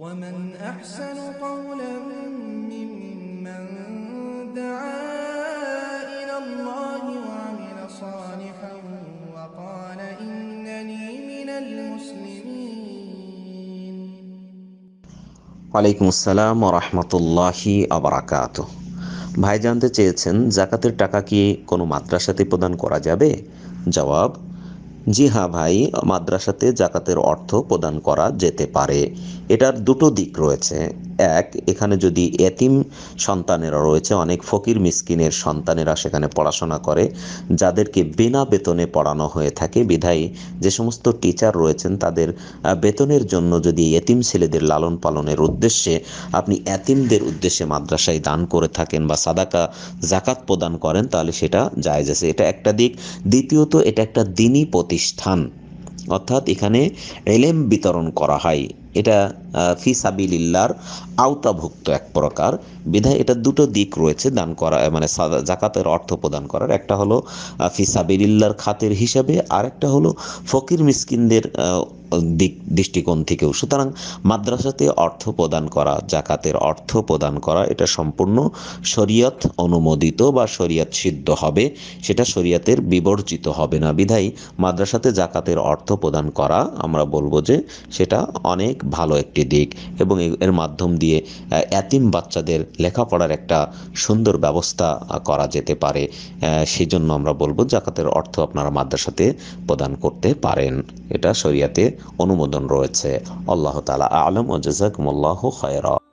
ومن أحسن قولا ممن دعا إلى الله وعمل صالحا وقال إنني من المسلمين ওয়ালাইকুম আসসালাম রহমতুল্লাহি আবরাকাত ভাই জানতে চেয়েছেন জাকাতের টাকা কি কোনো মাদ্রাসাতে প্রদান করা যাবে জবাব জি হ্যাঁ ভাই মাদ্রাসাতে জাকাতের অর্থ প্রদান করা যেতে পারে এটার দুটো দিক রয়েছে এক এখানে যদি এতিম সন্তানেরা রয়েছে অনেক ফকির মিসকিনের সন্তানেরা সেখানে পড়াশোনা করে যাদেরকে বিনা বেতনে পড়ানো হয়ে থাকে বিধায়ী যে সমস্ত টিচার রয়েছেন তাদের বেতনের জন্য যদি এতিম ছেলেদের লালন পালনের উদ্দেশ্যে আপনি এতিমদের উদ্দেশ্যে মাদ্রাসায় দান করে থাকেন বা সাদাকা জাকাত প্রদান করেন তাহলে সেটা যায় আছে এটা একটা দিক দ্বিতীয়ত এটা একটা দিনী প্রতিষ্ঠান অর্থাৎ এখানে এলেম বিতরণ করা হয় এটা ফি সাবিলিল্লার আওতাভুক্ত এক প্রকার বিধায় এটা দুটো দিক রয়েছে দান করা মানে জাকাতের অর্থ প্রদান করার একটা হলো ফি সাবিলিল্লার খাতের হিসাবে আর একটা হলো ফকির মিসকিনদের দিক দৃষ্টিকোণ থেকেও সুতরাং মাদ্রাসাতে অর্থ প্রদান করা জাকাতের অর্থ প্রদান করা এটা সম্পূর্ণ শরীয়ত অনুমোদিত বা শরীয়ত সিদ্ধ হবে সেটা শরীয়তের বিবর্জিত হবে না বিধাই মাদ্রাসাতে জাকাতের অর্থ প্রদান করা আমরা বলবো যে সেটা অনেক ভালো একটি একটি দিক এবং এর মাধ্যম দিয়ে এতিম বাচ্চাদের লেখাপড়ার একটা সুন্দর ব্যবস্থা করা যেতে পারে সেই জন্য আমরা বলবো জাকাতের অর্থ আপনারা মাদ্রাসাতে প্রদান করতে পারেন এটা শরিয়াতে অনুমোদন রয়েছে আল্লাহ তালা আলম ও জাজাকুমল্লাহ খয়রা